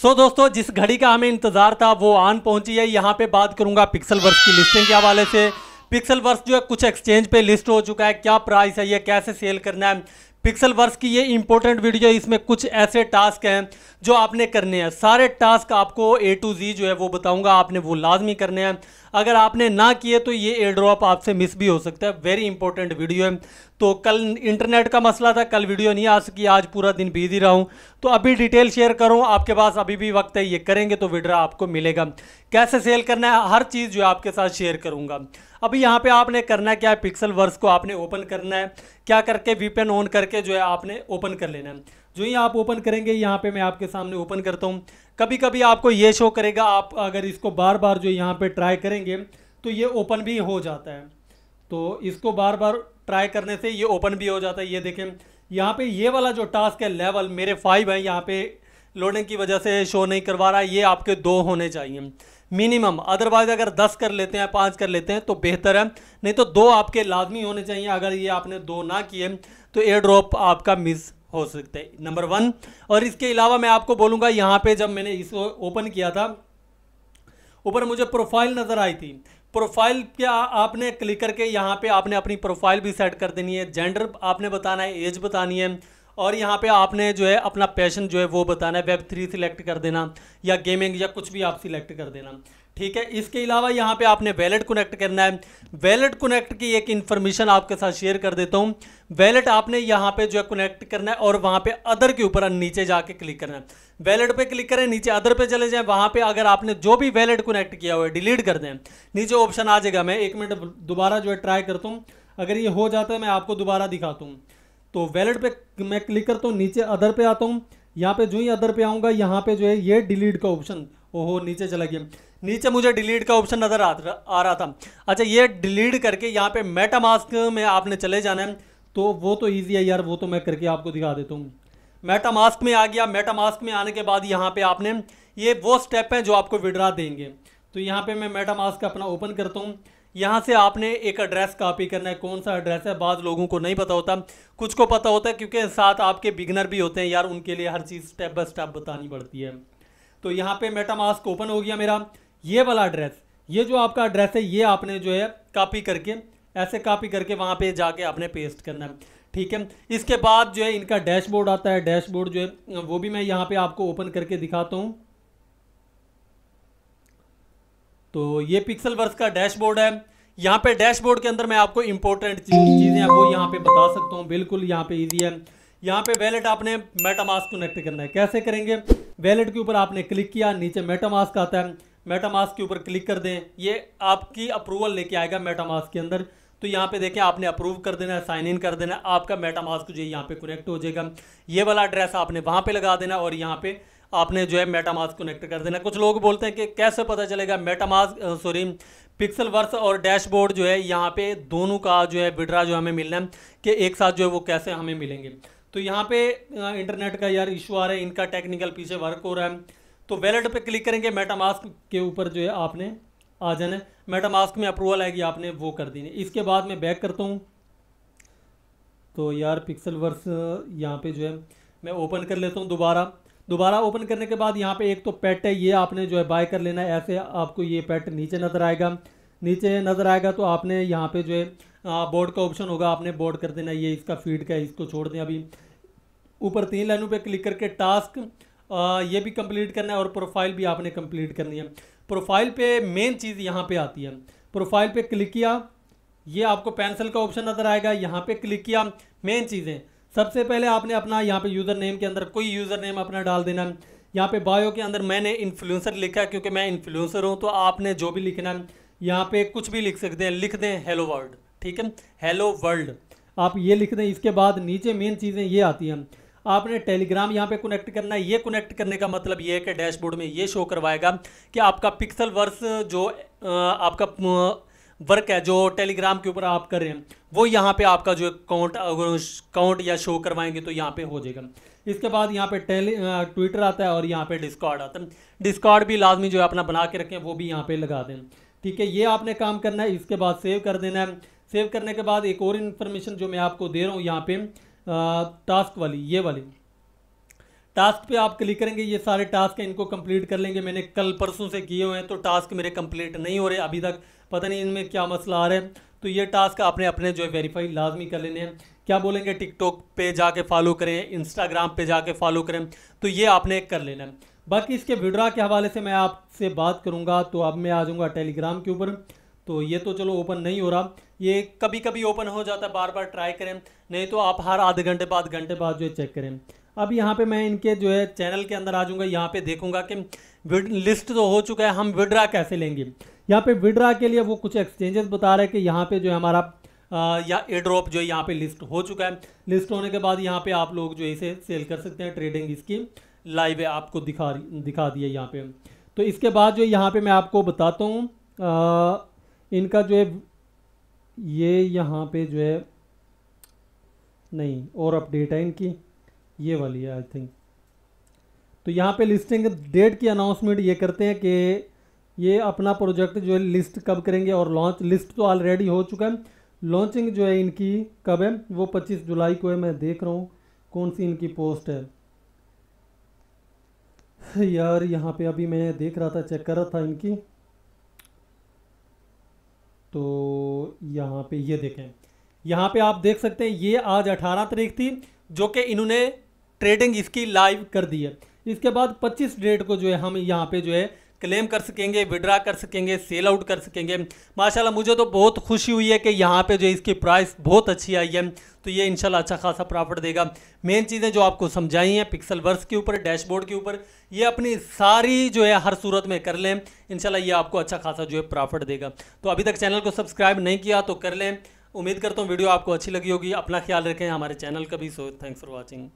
सो so, दोस्तों जिस घड़ी का हमें इंतज़ार था वो आन पहुंची है यहाँ पे बात करूँगा पिक्सल वर्स की लिस्टिंग के हवाले से पिक्सल वर्स जो है कुछ एक्सचेंज पे लिस्ट हो चुका है क्या प्राइस है ये कैसे सेल करना है पिक्सल वर्स की ये इंपॉर्टेंट वीडियो इसमें कुछ ऐसे टास्क हैं जो आपने करने हैं सारे टास्क आपको ए टू जी जो है वो बताऊंगा आपने वो लाजमी करने हैं अगर आपने ना किए तो ये एयर ड्रॉप आपसे मिस भी हो सकता है वेरी इंपॉर्टेंट वीडियो है तो कल इंटरनेट का मसला था कल वीडियो नहीं आ सकी आज पूरा दिन बिजी रहा हूँ तो अभी डिटेल शेयर करूँ आपके पास अभी भी वक्त है ये करेंगे तो विड्रा आपको मिलेगा कैसे सेल करना है हर चीज़ जो आपके साथ शेयर करूँगा अभी यहाँ पे आपने करना क्या है पिक्सल वर्स को आपने ओपन करना है क्या करके वीपेन ऑन करके जो है आपने ओपन कर लेना है जो ही आप ओपन करेंगे यहाँ पे मैं आपके सामने ओपन करता हूँ कभी कभी आपको ये शो करेगा आप अगर इसको बार बार जो यहाँ पे ट्राई करेंगे तो ये ओपन भी हो जाता है तो इसको बार बार ट्राई करने से ये ओपन भी हो जाता है ये देखें यहाँ पे ये वाला जो टास्क है लेवल मेरे फाइव है यहाँ पे लोडिंग की वजह से शो नहीं करवा रहा है ये आपके दो होने चाहिए मिनिमम अदरवाइज़ अगर दस कर लेते हैं पाँच कर लेते हैं तो बेहतर है नहीं तो दो आपके लाजमी होने चाहिए अगर ये आपने दो ना किए तो एयर ड्रॉप आपका मिस हो सकते हैं नंबर वन और इसके अलावा मैं आपको बोलूंगा यहाँ पे जब मैंने इसको ओपन किया था ऊपर मुझे प्रोफाइल नज़र आई थी प्रोफाइल क्या आपने क्लिक करके यहाँ पे आपने अपनी प्रोफाइल भी सेट कर देनी है जेंडर आपने बताना है एज बतानी है और यहाँ पे आपने जो है अपना पैशन जो है वो बताना है वेब थ्री सिलेक्ट कर देना या गेमिंग या कुछ भी आप सिलेक्ट कर देना ठीक है इसके अलावा यहाँ पे आपने वैलेट कनेक्ट करना है वैलेट कनेक्ट की एक इन्फॉर्मेशन आपके साथ शेयर कर देता हूँ वैलेट आपने यहाँ पे जो है कनेक्ट करना है और वहाँ पे अदर के ऊपर नीचे जाके क्लिक करना है वैलेट पे क्लिक करें नीचे अदर पे चले जाएं वहाँ पे अगर आपने जो भी वैलेट कनेक्ट किया हुआ है डिलीट कर दें नीचे ऑप्शन आ जाएगा मैं एक मिनट दोबारा जो है ट्राई करता हूँ अगर ये हो जाता है मैं आपको दोबारा दिखाता हूँ तो वैलेट पर मैं क्लिक करता हूँ नीचे अदर पर आता हूँ यहाँ पर जो ही अदर पर आऊँगा यहाँ पर जो है ये डिलीट का ऑप्शन ओहो नीचे चला गया नीचे मुझे डिलीट का ऑप्शन नज़र आ रहा था अच्छा ये डिलीट करके यहाँ पे मेटा मास्क में आपने चले जाना है तो वो तो ईजी है यार वो तो मैं करके आपको दिखा देता हूँ मेटा मास्क में आ गया मेटा मास्क में आने के बाद यहाँ पे आपने ये वो स्टेप हैं जो आपको विड्रा देंगे तो यहाँ पे मैं मेटा मास्क अपना ओपन करता हूँ यहाँ से आपने एक एड्रेस कॉपी करना है कौन सा एड्रेस है बाद लोगों को नहीं पता होता कुछ को पता होता है क्योंकि साथ आपके बिगनर भी होते हैं यार उनके लिए हर चीज़ स्टेप बाय स्टेप बतानी पड़ती है तो यहाँ पे मेटा मास्क ओपन हो गया मेरा ये वाला एड्रेस ये जो आपका एड्रेस है ये आपने जो है कापी करके ऐसे कापी करके वहाँ पे जाके आपने पेस्ट करना है ठीक है इसके बाद जो है इनका डैशबोर्ड आता है डैशबोर्ड जो है वो भी मैं यहाँ पे आपको ओपन करके दिखाता हूँ तो ये पिक्सल वर्स का डैशबोर्ड है यहाँ पे डैशबोर्ड के अंदर मैं आपको इंपॉर्टेंट चीज़ें आपको वो यहाँ पे बता सकता हूँ बिल्कुल यहाँ पे ईजी है यहाँ पे वैलेट आपने मेटामास्क कनेक्ट करना है कैसे करेंगे वैलेट के ऊपर आपने क्लिक किया नीचे मेटामास्क आता है मेटामास के ऊपर क्लिक कर दें ये आपकी अप्रूवल लेके आएगा मेटामास के अंदर तो यहाँ पे देखें आपने अप्रूव कर देना है साइन इन कर देना है आपका मेटामास्क जो है यहाँ पे कनेक्ट हो जाएगा ये वाला एड्रेस आपने वहाँ पे लगा देना और यहाँ पे आपने जो है मेटामास्क कनेक्ट कर देना कुछ लोग बोलते हैं कि कैसे पता चलेगा मेटामास्क सॉरी पिक्सल वर्स और डैशबोर्ड जो है यहाँ पे दोनों का जो है विड्रा जो हमें मिलना है कि एक साथ जो है वो कैसे हमें मिलेंगे तो यहाँ पे इंटरनेट का यार इशू आ रहा है इनका टेक्निकल पीछे वर्क हो रहा है तो वैलेट पे क्लिक करेंगे मेटामास्क के ऊपर जो है आपने आ जाना है मेटामास्क में अप्रूवल आएगी आपने वो कर देनी इसके बाद मैं बैक करता हूँ तो यार पिक्सल वर्स यहाँ पे जो है मैं ओपन कर लेता हूँ दोबारा दोबारा ओपन करने के बाद यहाँ पे एक तो पेट है ये आपने जो है बाय कर लेना है ऐसे आपको ये पेट नीचे नज़र आएगा नीचे नज़र आएगा तो आपने यहाँ पे जो है बोर्ड का ऑप्शन होगा आपने बोर्ड कर देना ये इसका फीड का है इसको छोड़ दें अभी ऊपर तीन लाइनों पे क्लिक करके टास्क ये भी कंप्लीट करना है और प्रोफाइल भी आपने कंप्लीट करनी है प्रोफाइल पे मेन चीज़ यहाँ पे आती है प्रोफाइल पे क्लिक किया ये आपको पेंसिल का ऑप्शन नज़र आएगा यहाँ पे क्लिक किया मेन चीज़ें सबसे पहले आपने अपना यहाँ पे यूज़र नेम के अंदर कोई यूज़र नेम अपना डाल देना है यहाँ पर बायो के अंदर मैंने इन्फ्लुंसर लिखा है क्योंकि मैं इन्फ्लुंसर हूँ तो आपने जो भी लिखना है यहाँ पे कुछ भी लिख सकते हैं लिख दें हेलो वर्ल्ड ठीक है हेलो वर्ल्ड आप ये लिख दें इसके बाद नीचे मेन चीज़ें ये आती हैं आपने टेलीग्राम यहाँ पे कनेक्ट करना है ये कनेक्ट करने का मतलब ये है कि डैशबोर्ड में ये शो करवाएगा कि आपका पिक्सल वर्स जो आपका वर्क है जो टेलीग्राम के ऊपर आप कर रहे हैं वो यहाँ पे आपका जो काउंट काउंट या शो करवाएंगे तो यहाँ पे हो जाएगा इसके बाद यहाँ पे टेली ट्विटर आता है और यहाँ पे डिस्कॉर्ड आता है डिस्कॉर्ड भी लाजमी जो है अपना बना के रखें वो भी यहाँ पे लगा दें ठीक है ये आपने काम करना है इसके बाद सेव कर देना है सेव करने के बाद एक और इन्फॉर्मेशन जो मैं आपको दे रहा हूँ यहाँ पे टास्क वाली ये वाली टास्क पे आप क्लिक करेंगे ये सारे टास्क हैं इनको कंप्लीट कर लेंगे मैंने कल परसों से किए हुए हैं तो टास्क मेरे कंप्लीट नहीं हो रहे अभी तक पता नहीं इनमें क्या मसला आ रहा है तो ये टास्क आपने अपने जो है वेरीफाई लाजमी कर लेने हैं क्या बोलेंगे टिकटॉक पे जाके फॉलो करें इंस्टाग्राम पे जाके फॉलो करें तो ये आपने कर लेना है बाकी इसके विड्रा के हवाले से मैं आपसे बात करूँगा तो अब मैं आ जाऊँगा टेलीग्राम के ऊपर तो ये तो चलो ओपन नहीं हो रहा ये कभी कभी ओपन हो जाता है बार बार ट्राई करें नहीं तो आप हर आधे घंटे बाद घंटे बाद जो है चेक करें अब यहाँ पे मैं इनके जो है चैनल के अंदर आ जाऊँगा यहाँ पे देखूँगा कि लिस्ट तो हो चुका है हम विड्रा कैसे लेंगे यहाँ पे विड्रा के लिए वो कुछ एक्सचेंजेस बता रहे हैं कि यहाँ पे जो है हमारा आ, या एड्रॉप जो है यहाँ पे लिस्ट हो चुका है लिस्ट होने के बाद यहाँ पे आप लोग जो है इसे सेल कर सकते हैं ट्रेडिंग इसकी लाइव है आपको दिखा दिखा दिया यहाँ पे तो इसके बाद जो यहाँ पे मैं आपको बताता हूँ इनका जो है ये यहाँ पे जो है नहीं और अपडेट है इनकी ये वाली है आई थिंक तो यहाँ पे लिस्टिंग डेट की अनाउंसमेंट ये करते हैं कि ये अपना प्रोजेक्ट जो है लिस्ट कब करेंगे और लॉन्च लिस्ट तो ऑलरेडी हो चुका है लॉन्चिंग जो है इनकी कब है वो 25 जुलाई को है मैं देख रहा हूँ कौन सी इनकी पोस्ट है यार यहाँ पे अभी मैं देख रहा था चेक कर रहा था इनकी तो यहाँ पे ये देखें यहाँ पे आप देख सकते हैं ये आज 18 तारीख थी जो कि इन्होंने ट्रेडिंग इसकी लाइव कर दी है इसके बाद 25 डेट को जो है हम यहाँ पे जो है क्लेम कर सकेंगे विड्रा कर सकेंगे सेल आउट कर सकेंगे माशाल्लाह मुझे तो बहुत खुशी हुई है कि यहाँ पे जो इसकी प्राइस बहुत अच्छी आई है तो ये इनशाला अच्छा खासा प्रॉफिट देगा मेन चीज़ें जो आपको समझाई हैं पिक्सल वर्स के ऊपर डैशबोर्ड के ऊपर ये अपनी सारी जो है हर सूरत में कर लें इनशाला ये आपको अच्छा खासा जो है प्रॉफिट देगा तो अभी तक चैनल को सब्सक्राइब नहीं किया तो कर लें उम्मीद करता हूँ वीडियो आपको अच्छी लगी होगी अपना ख्याल रखें हमारे चैनल का भी सो थैंक्स फॉर वॉचिंग